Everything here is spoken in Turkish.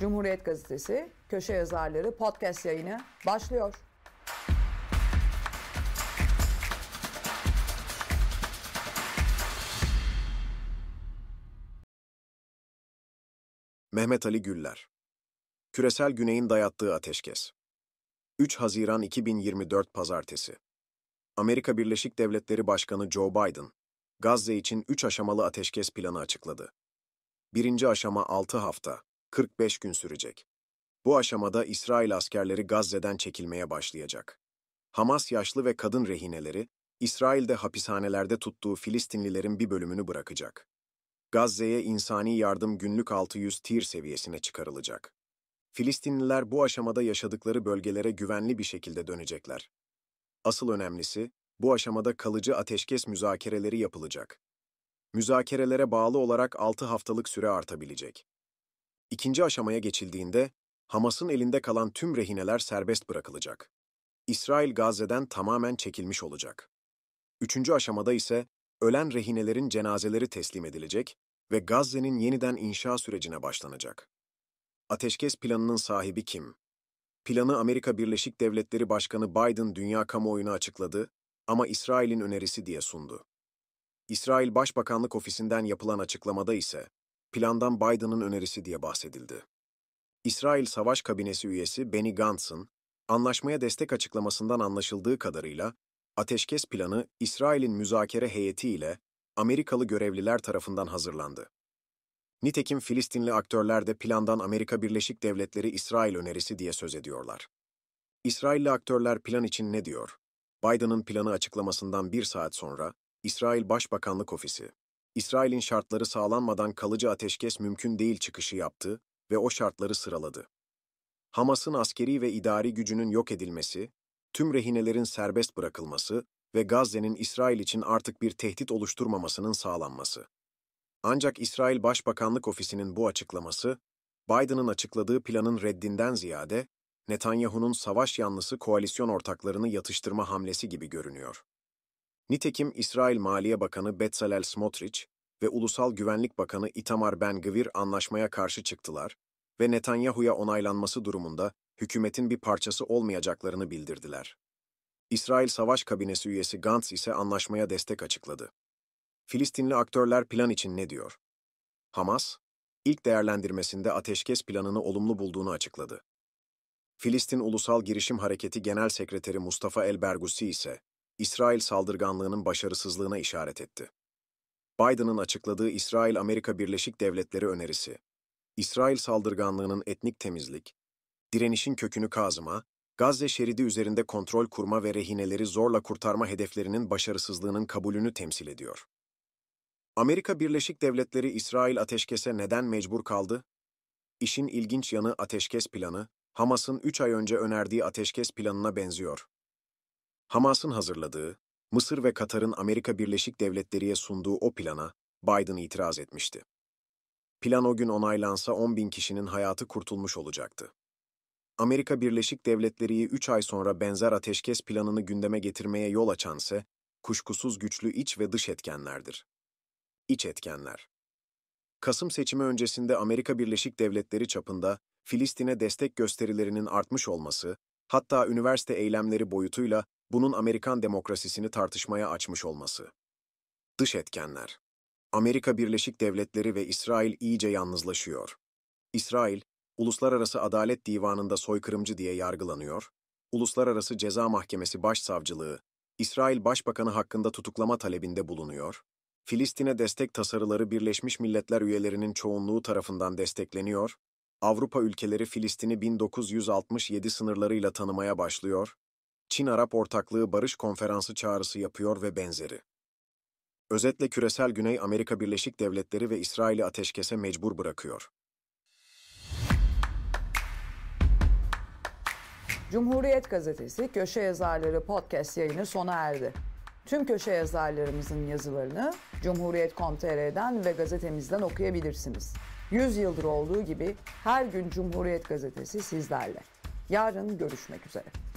Cumhuriyet Gazetesi köşe yazarları podcast yayını başlıyor. Mehmet Ali Güller Küresel Güney'in dayattığı ateşkes 3 Haziran 2024 Pazartesi Amerika Birleşik Devletleri Başkanı Joe Biden, Gazze için 3 aşamalı ateşkes planı açıkladı. Birinci aşama 6 hafta, 45 gün sürecek. Bu aşamada İsrail askerleri Gazze'den çekilmeye başlayacak. Hamas yaşlı ve kadın rehineleri, İsrail'de hapishanelerde tuttuğu Filistinlilerin bir bölümünü bırakacak. Gazze'ye insani yardım günlük 600 tir seviyesine çıkarılacak. Filistinliler bu aşamada yaşadıkları bölgelere güvenli bir şekilde dönecekler. Asıl önemlisi, bu aşamada kalıcı ateşkes müzakereleri yapılacak. Müzakerelere bağlı olarak 6 haftalık süre artabilecek. İkinci aşamaya geçildiğinde Hamas'ın elinde kalan tüm rehineler serbest bırakılacak. İsrail Gazze'den tamamen çekilmiş olacak. Üçüncü aşamada ise ölen rehinelerin cenazeleri teslim edilecek ve Gazze'nin yeniden inşa sürecine başlanacak. Ateşkes planının sahibi kim? Planı Amerika Birleşik Devletleri Başkanı Biden dünya kamuoyuna açıkladı ama İsrail'in önerisi diye sundu. İsrail Başbakanlık Ofisi'nden yapılan açıklamada ise Plandan Biden'ın önerisi diye bahsedildi. İsrail Savaş Kabinesi üyesi Benny Gantz'ın, anlaşmaya destek açıklamasından anlaşıldığı kadarıyla, ateşkes planı İsrail'in müzakere heyeti ile Amerikalı görevliler tarafından hazırlandı. Nitekim Filistinli aktörler de plandan Amerika Birleşik Devletleri İsrail önerisi diye söz ediyorlar. İsrailli aktörler plan için ne diyor? Biden'ın planı açıklamasından bir saat sonra, İsrail Başbakanlık Ofisi, İsrail'in şartları sağlanmadan kalıcı ateşkes mümkün değil çıkışı yaptı ve o şartları sıraladı. Hamas'ın askeri ve idari gücünün yok edilmesi, tüm rehinelerin serbest bırakılması ve Gazze'nin İsrail için artık bir tehdit oluşturmamasının sağlanması. Ancak İsrail Başbakanlık Ofisi'nin bu açıklaması, Biden'ın açıkladığı planın reddinden ziyade Netanyahu'nun savaş yanlısı koalisyon ortaklarını yatıştırma hamlesi gibi görünüyor. Nitekim İsrail Maliye Bakanı Betzalel Smotrich ve Ulusal Güvenlik Bakanı Itamar Ben-Gvir anlaşmaya karşı çıktılar ve Netanyahu'ya onaylanması durumunda hükümetin bir parçası olmayacaklarını bildirdiler. İsrail Savaş Kabinesi üyesi Gantz ise anlaşmaya destek açıkladı. Filistinli aktörler plan için ne diyor? Hamas, ilk değerlendirmesinde ateşkes planını olumlu bulduğunu açıkladı. Filistin Ulusal Girişim Hareketi Genel Sekreteri Mustafa El Bergusi ise, İsrail saldırganlığının başarısızlığına işaret etti. Biden'ın açıkladığı İsrail-Amerika Birleşik Devletleri önerisi, İsrail saldırganlığının etnik temizlik, direnişin kökünü kazma, Gazze şeridi üzerinde kontrol kurma ve rehineleri zorla kurtarma hedeflerinin başarısızlığının kabulünü temsil ediyor. Amerika Birleşik Devletleri İsrail ateşkese neden mecbur kaldı? İşin ilginç yanı ateşkes planı, Hamas'ın 3 ay önce önerdiği ateşkes planına benziyor. Hamas'ın hazırladığı, Mısır ve Katar'ın Amerika Birleşik Devletleri'ye sunduğu o plana Biden itiraz etmişti. Plan o gün onaylansa 10 bin kişinin hayatı kurtulmuş olacaktı. Amerika Birleşik Devletleri'yi 3 ay sonra benzer ateşkes planını gündeme getirmeye yol açan ise, kuşkusuz güçlü iç ve dış etkenlerdir. İç etkenler Kasım seçimi öncesinde Amerika Birleşik Devletleri çapında Filistin'e destek gösterilerinin artmış olması, hatta üniversite eylemleri boyutuyla bunun Amerikan demokrasisini tartışmaya açmış olması. Dış etkenler Amerika Birleşik Devletleri ve İsrail iyice yalnızlaşıyor. İsrail, Uluslararası Adalet Divanı'nda soykırımcı diye yargılanıyor, Uluslararası Ceza Mahkemesi Başsavcılığı, İsrail Başbakanı hakkında tutuklama talebinde bulunuyor, Filistin'e destek tasarıları Birleşmiş Milletler üyelerinin çoğunluğu tarafından destekleniyor, Avrupa ülkeleri Filistin'i 1967 sınırlarıyla tanımaya başlıyor, Çin-Arap Ortaklığı Barış Konferansı çağrısı yapıyor ve benzeri. Özetle küresel Güney Amerika Birleşik Devletleri ve İsrail'i ateşkese mecbur bırakıyor. Cumhuriyet Gazetesi Köşe Yazarları Podcast yayını sona erdi. Tüm köşe yazarlarımızın yazılarını Cumhuriyet.com.tr'den ve gazetemizden okuyabilirsiniz. 100 yıldır olduğu gibi her gün Cumhuriyet Gazetesi sizlerle. Yarın görüşmek üzere.